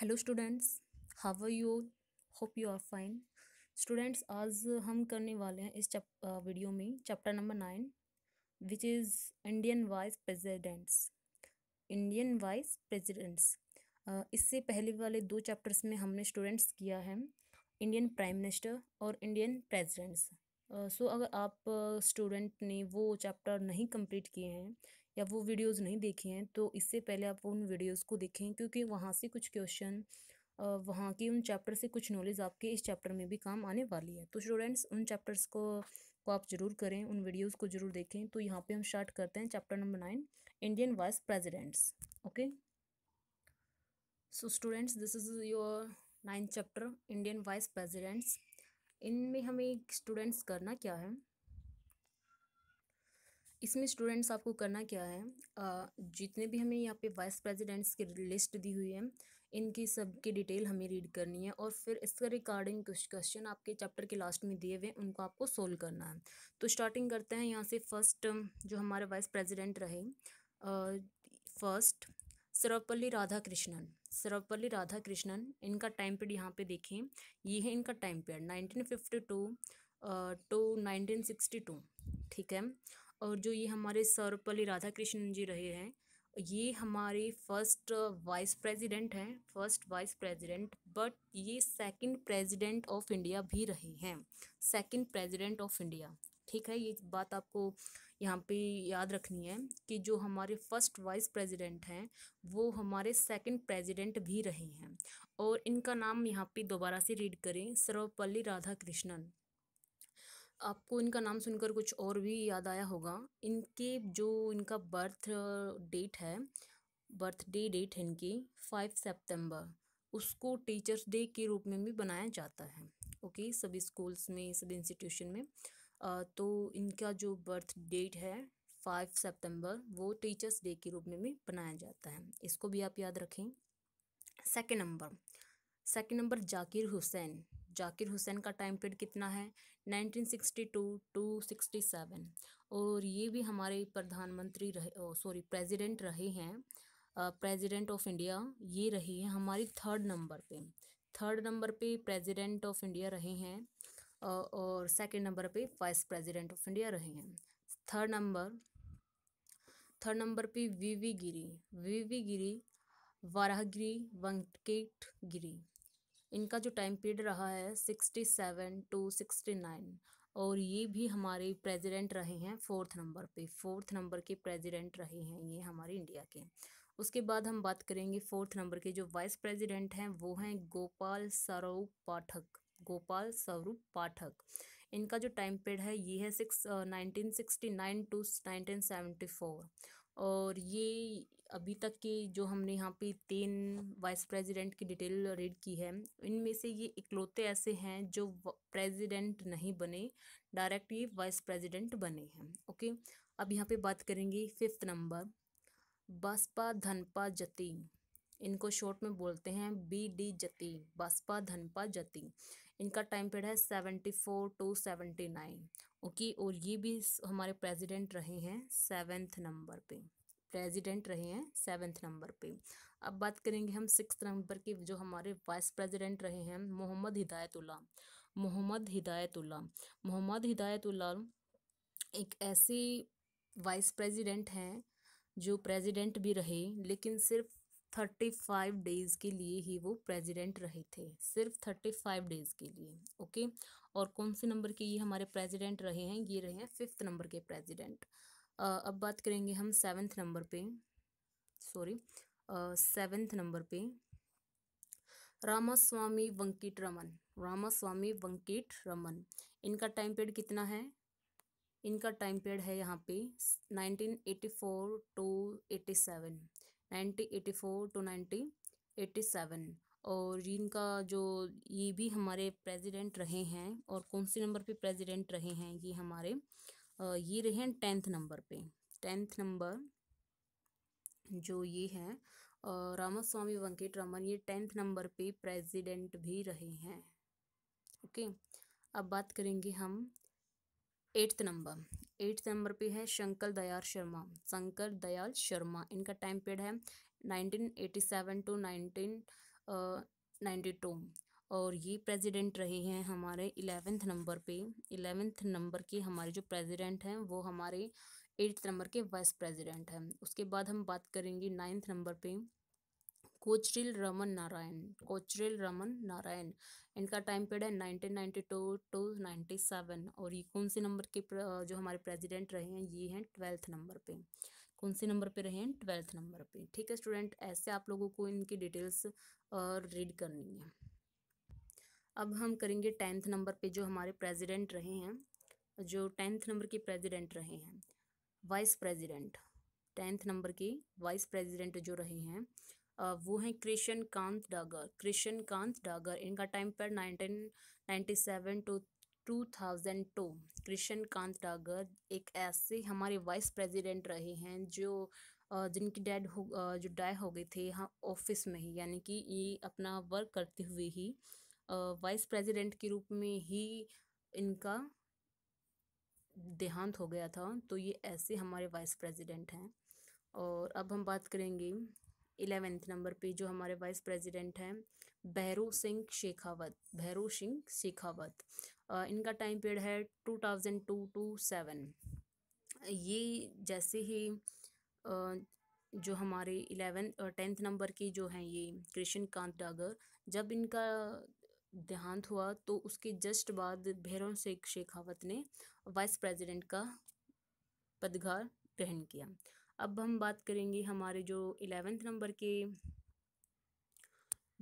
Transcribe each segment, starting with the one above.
Hello students how are you hope you are fine students आज हम करने वाले हैं इस चप वीडियो में chapter number nine which is Indian vice presidents Indian vice presidents इससे पहले वाले दो चैप्टर्स में हमने स्टूडेंट्स किया है इंडियन प्राइम मिनिस्टर और इंडियन प्रेसिडेंट्स सो अगर आप स्टूडेंट ने वो चैप्टर नहीं कंप्लीट किए हैं या वो वीडियोस नहीं देखे हैं तो इससे पहले आप उन वीडियोस को देखें क्योंकि वहाँ से कुछ क्वेश्चन वहाँ के उन चैप्टर से कुछ नॉलेज आपके इस चैप्टर में भी काम आने वाली है तो स्टूडेंट्स उन चैप्टर्स को को आप जरूर करें उन वीडियोज़ को जरूर देखें तो यहाँ पर हम स्टार्ट करते हैं chapter number nine Indian vice presidents okay so students this is your ninth chapter Indian vice presidents इनमें हमें स्टूडेंट्स करना क्या है इसमें स्टूडेंट्स आपको करना क्या है जितने भी हमें यहाँ पे वाइस प्रेसिडेंट्स की लिस्ट दी हुई है इनकी सब की डिटेल हमें रीड करनी है और फिर इसका रिगार्डिंग कुछ क्वेश्चन आपके चैप्टर के लास्ट में दिए हुए उनको आपको सोल्व करना है तो स्टार्टिंग करते हैं यहाँ से फर्स्ट जो हमारे वाइस प्रेजिडेंट रहे first Sarvepalli Radhakrishnan Sarvepalli Radhakrishnan इनका टाइम पीरियड यहाँ पे देखें ये है इनका time period nineteen fifty two to nineteen sixty two ठीक है और जो ये हमारे सर्वपल्ली राधा कृष्णन जी रहे हैं ये हमारे फर्स्ट वाइस प्रेसिडेंट हैं फर्स्ट वाइस प्रेसिडेंट बट ये सेकंड प्रेसिडेंट ऑफ इंडिया भी रहे हैं सेकंड प्रेसिडेंट ऑफ इंडिया ठीक है ये बात आपको यहाँ पे याद रखनी है कि जो हमारे फर्स्ट वाइस प्रेसिडेंट हैं वो हमारे सेकंड प्रेसिडेंट भी रहे हैं और इनका नाम यहाँ पे दोबारा से रीड करें सर्वपल्ली राधा कृष्णन आपको इनका नाम सुनकर कुछ और भी याद आया होगा इनके जो इनका बर्थ डेट है बर्थडे डेट है इनकी फाइव सितंबर उसको टीचर्स डे के रूप में भी बनाया जाता है ओके सभी स्कूल्स में सभी इंस्टीट्यूशन में आ, तो इनका जो बर्थ डेट है फाइव सितंबर वो टीचर्स डे के रूप में भी बनाया जाता है इसको भी आप याद रखें second number second number Zakir Hussain Zakir Hussain का टाइम पीरियड कितना है 1962 टू 67 और ये भी हमारे प्रधानमंत्री रहे सॉरी प्रेसिडेंट रहे हैं प्रेसिडेंट ऑफ इंडिया ये रही है हमारी थर्ड नंबर पे थर्ड नंबर पे प्रेसिडेंट ऑफ इंडिया रहे हैं और सेकंड नंबर पे वाइस प्रेसिडेंट ऑफ इंडिया रहे हैं थर्ड नंबर थर्ड नंबर पे V V Giri V V Giri Varahagiri Venkata Giri इनका जो टाइम पीरियड रहा है sixty seven to sixty nine और ये भी हमारे प्रेसिडेंट रहे हैं फोर्थ नंबर पे फोर्थ नंबर के प्रेसिडेंट रहे हैं ये हमारे इंडिया के उसके बाद हम बात करेंगे फोर्थ नंबर के जो वाइस प्रेसिडेंट हैं वो हैं गोपाल स्वरूप पाठक गोपाल स्वरूप पाठक इनका जो टाइम पीरियड है ये है six nineteen sixty nine to nineteen seventy four और ये अभी तक के जो हमने यहाँ पे तीन वाइस प्रेसिडेंट की डिटेल रीड की है इनमें से ये इकलौते ऐसे हैं जो प्रेसिडेंट नहीं बने डायरेक्ट ये वाइस प्रेसिडेंट बने हैं ओके अब यहाँ पे बात करेंगे फिफ्थ नंबर बासपा धनपा जती इनको शॉर्ट में बोलते हैं बी डी जती बासपा धनपा जती इनका टाइम पीरियड है seventy four to seventy nine okay और ये भी हमारे प्रेसिडेंट रहे हैं सेवेंथ नंबर पे प्रेसिडेंट रहे हैं सेवेंथ नंबर पे अब बात करेंगे हम सिक्स नंबर के जो हमारे वाइस प्रेसिडेंट रहे हैं मोहम्मद हिदायतुल्ला मोहम्मद हिदायतुल्ला मोहम्मद हिदायतुल्ला एक ऐसे वाइस प्रेसिडेंट हैं जो प्रेसिडेंट भी रहे लेकिन सिर्फ थर्टी फाइव डेज़ के लिए ही वो प्रेसिडेंट रहे थे सिर्फ थर्टी फाइव डेज़ के लिए ओके और कौन से नंबर के ये हमारे प्रेसिडेंट रहे हैं ये रहे हैं फिफ्थ नंबर के प्रेसिडेंट अब बात करेंगे हम सेवन्थ नंबर पे सॉरी सेवन्थ नंबर पे रामास्वामी वंकीट रमन रामास्वामी वंकीट रमन इनका टाइम पीरियड कितना है इनका टाइम पीरियड है यहाँ पे nineteen eighty four to eighty seven 1984 to 1987 और इनका जो ये भी हमारे प्रेसिडेंट रहे हैं और कौन से नंबर पे प्रेसिडेंट रहे हैं ये हमारे ये रहे हैं टेंथ नंबर पे टेंथ नंबर जो ये है रामा स्वामी वेंकट रमन ये टेंथ नंबर पे प्रेसिडेंट भी रहे हैं ओके अब बात करेंगे हम एट्थ नंबर एट्थ नंबर पे है शंकर दयाल शर्मा शंकर दयाल शर्मा इनका टाइम पीरियड है nineteen eighty seven to nineteen ninety two और ये प्रेसिडेंट रहे हैं हमारे इलेवेंथ नंबर पे इलेवेंथ नंबर के हमारे जो प्रेसिडेंट हैं वो हमारे एट्थ नंबर के वाइस प्रेसिडेंट हैं उसके बाद हम बात करेंगे नाइन्थ नंबर पे कोचरिल रमन नारायण कोचरिल रमन नारायण इनका टाइम पीरियड है nineteen ninety two to seven और ये कौन से नंबर के जो हमारे प्रेसिडेंट रहे हैं ये हैं ट्वेल्थ नंबर पे कौन से नंबर पे रहे हैं ट्वेल्थ नंबर पे ठीक है स्टूडेंट ऐसे आप लोगों को इनकी डिटेल्स रीड करनी है अब हम करेंगे टेंथ नंबर पे जो हमारे प्रेसिडेंट रहे हैं जो टेंथ नंबर के प्रेसिडेंट रहे हैं वाइस प्रेसिडेंट टेंथ नंबर के वाइस प्रेसिडेंट जो रहे हैं वो हैं कृष्ण कांत डागर कृष्ण कांत डागर इनका टाइम पर nineteen ninety seven to two thousand two Krishan Kant Dagar एक ऐसे हमारे वाइस प्रेसिडेंट रहे हैं जो जिनकी डेड हो जो डाई हो गई थी यहाँ ऑफिस में ही यानी कि ये अपना वर्क करते हुए ही वाइस प्रेसिडेंट के रूप में ही इनका देहांत हो गया था तो ये ऐसे हमारे वाइस प्रेसिडेंट हैं और अब हम बात करेंगे इलेवेंथ नंबर पे जो हमारे वाइस प्रेसिडेंट हैं भैरू सिंह शेखावत भैरू सिंह शेखावत इनका टाइम पीरियड है two thousand two to seven ये जैसे ही जो हमारे इलेवेंथ टेंथ नंबर की जो हैं ये कृष्ण कांत डागर जब इनका देहांत हुआ तो उसके जस्ट बाद भैरव सिंह शेखावत ने वाइस प्रेसिडेंट का पदभार ग्रहण किया अब हम बात करेंगे हमारे जो इलेवेंथ नंबर के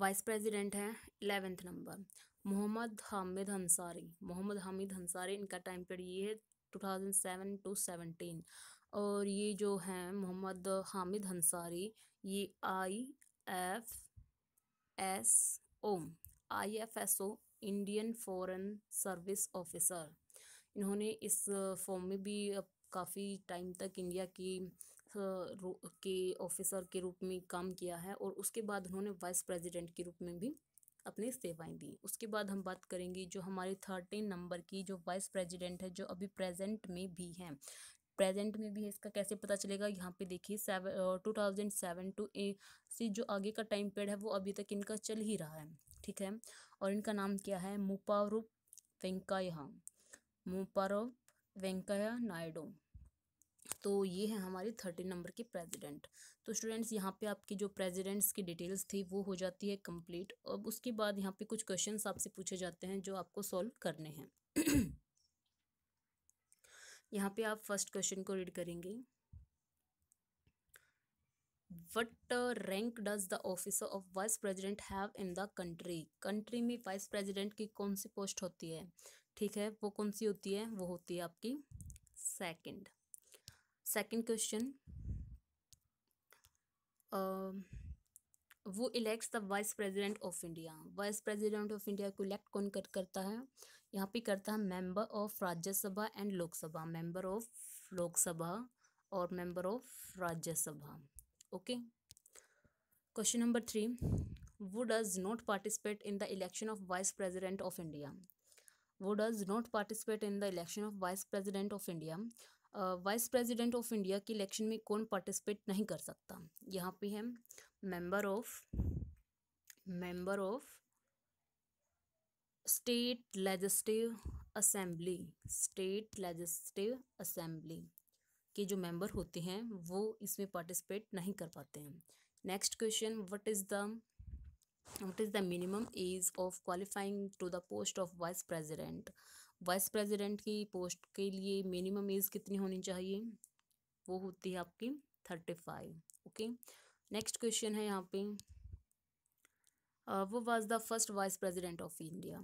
वाइस प्रेसिडेंट हैं एलेवेंथ नंबर मोहम्मद हामिद हंसारी मोहम्मद हामिद हंसारी इनका टाइम पीरियड ये है two thousand seven to seventeen और ये जो हैं मोहम्मद हामिद हंसारी ये I F S O I F S O Indian foreign service officer इन्होंने इस फॉर्म में भी काफ़ी टाइम तक इंडिया की के ऑफिसर के रूप में काम किया है और उसके बाद उन्होंने वाइस प्रेसिडेंट के रूप में भी अपनी सेवाएं दी उसके बाद हम बात करेंगे जो हमारे थर्टीन नंबर की जो वाइस प्रेसिडेंट है जो अभी प्रेजेंट में भी हैं प्रेजेंट में भी है इसका कैसे पता चलेगा यहाँ पे देखिए seven two thousand seven to ए से जो आगे का टाइम पीरियड है वो अभी तक इनका चल ही रहा है ठीक है और इनका नाम क्या है मुपारूप वेंकैया मुपारूप वेंकैया नायडू तो ये है हमारी थर्टीन नंबर की प्रेसिडेंट तो स्टूडेंट्स यहाँ पे आपकी जो प्रेसिडेंट्स की डिटेल्स थी वो हो जाती है कंप्लीट अब उसके बाद यहाँ पे कुछ क्वेश्चन आपसे पूछे जाते हैं जो आपको सॉल्व करने हैं यहाँ पे आप फर्स्ट क्वेश्चन को रीड करेंगे what rank does the officer of vice president have in the country country में वाइस प्रेजिडेंट की कौन सी पोस्ट होती है ठीक है वो कौन सी होती है वो होती है आपकी second second question who elects the vice president of India vice president of India को इलेक्ट कौन कर करता है यहाँ पे करता है member of Rajya Sabha and Lok Sabha member of Lok Sabha और member of Rajya Sabha okay question number three who does not participate in the election of vice president of India who does not participate in the election of vice president of India vice president of India के election में कौन participate नहीं कर सकता यहाँ पे है member of member of state legislative assembly state legislative assembly के जो मेंबर होते हैं वो इसमें पार्टिसिपेट नहीं कर पाते हैं next question what is the what is the minimum age of qualifying to the post of vice president vice president की पोस्ट के लिए मिनिमम एज कितनी होनी चाहिए वो होती है आपकी thirty five okay next question है यहाँ पे who was the first vice president of India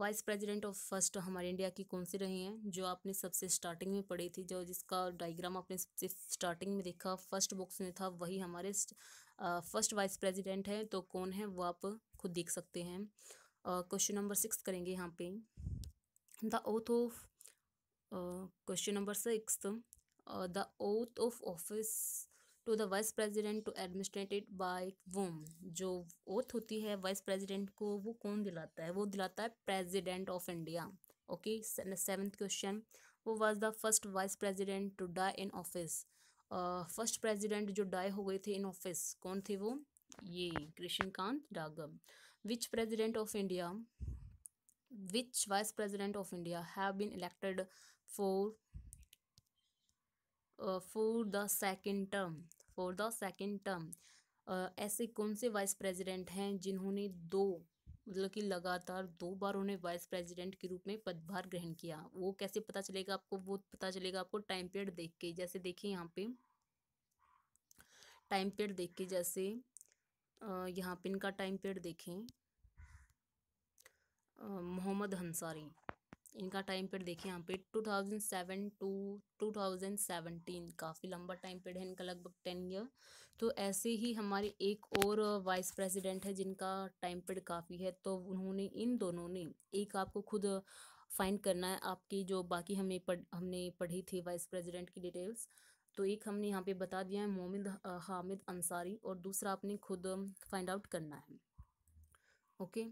vice president of first हमारे इंडिया की कौन सी रही हैं जो आपने सबसे स्टार्टिंग में पढ़ी थी जो जिसका डायग्राम आपने सबसे स्टार्टिंग में देखा फर्स्ट बुक्स में था वही हमारे फर्स्ट वाइस प्रेसिडेंट है तो कौन है वो आप खुद देख सकते हैं क्वेश्चन नंबर सिक्स करेंगे यहाँ पे The oath of uh, question number six uh, the oath of office to the vice president to administered by whom जो ओथ होती है वाइस प्रेसिडेंट को वो कौन दिलाता है वो दिलाता है president of India okay seventh question who was the first vice president to die in office first president जो डाई हो गए थे इन ऑफिस कौन थे वो ये Krishan Kant Dagar which president of India which vice president of india have been elected for uh, for the second term for the second term uh, ऐसे कौन से वाइस प्रेसिडेंट हैं जिन्होंने दो मतलब कि लगातार दो बार उन्हें वाइस प्रेसिडेंट के रूप में पदभार ग्रहण किया वो कैसे पता चलेगा आपको वो पता चलेगा आपको टाइम पीरियड देख के जैसे देखिए यहाँ पे टाइम पीरियड देख के जैसे uh, यहाँ पे इनका टाइम पीरियड देखें मोहम्मद हंसारी इनका टाइम पीरियड देखिए यहाँ पे two thousand seven to two thousand seventeen काफ़ी लंबा टाइम पीरियड है इनका लगभग टेन ईयर तो ऐसे ही हमारे एक और वाइस प्रेसिडेंट है जिनका टाइम पीरियड काफ़ी है तो उन्होंने इन दोनों ने एक आपको खुद फाइंड करना है आपकी जो बाकी हमें पढ़ हमने पढ़ी थी वाइस प्रेसिडेंट की डिटेल्स तो एक हमने यहाँ पे बता दिया है मोहम्मद हामिद अंसारी और दूसरा आपने खुद फाइंड आउट करना है ओके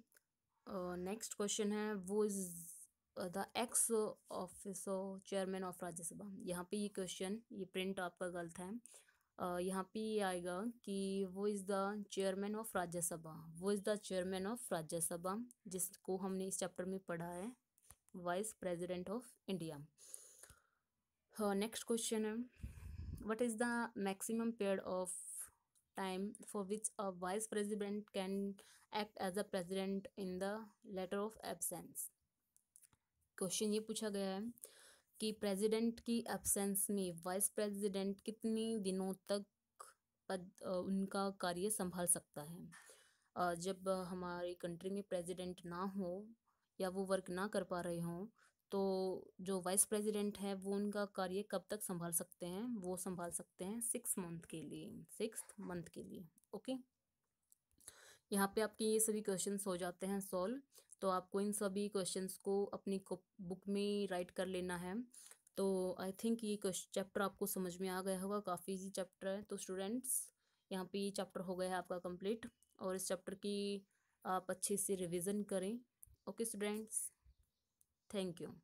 नेक्स्ट क्वेश्चन है who is the ex officio chairman of Rajya Sabha यहाँ पे ये क्वेश्चन ये प्रिंट आपका गलत है uh, यहाँ पे ये आएगा कि who is the chairman of Rajya Sabha who is the chairman of Rajya Sabha जिसको हमने इस चैप्टर में पढ़ा है vice president of India next question है what is the maximum period of time for which a vice president can act as a president in the letter of absence question ये पूछा गया है कि प्रेसिडेंट की एब्सेंस में vice president कितने दिनों तक पद उनका कार्य संभाल सकता है जब हमारी कंट्री में प्रेसिडेंट ना हो या वो वर्क ना कर पा रहे हों तो जो वाइस प्रेसिडेंट है वो उनका कार्य कब तक संभाल सकते हैं वो संभाल सकते हैं सिक्स मंथ के लिए सिक्स मंथ के लिए ओके यहाँ पे आपके ये सभी क्वेश्चंस हो जाते हैं सॉल्व तो आपको इन सभी क्वेश्चंस को अपनी बुक में राइट कर लेना है तो आई थिंक ये चैप्टर आपको समझ में आ गया होगा काफ़ी इजी चैप्टर है तो स्टूडेंट्स यहाँ पे ये चैप्टर हो गया है आपका कंप्लीट और इस चैप्टर की आप अच्छे से रिवीजन करें ओके स्टूडेंट्स Thank you.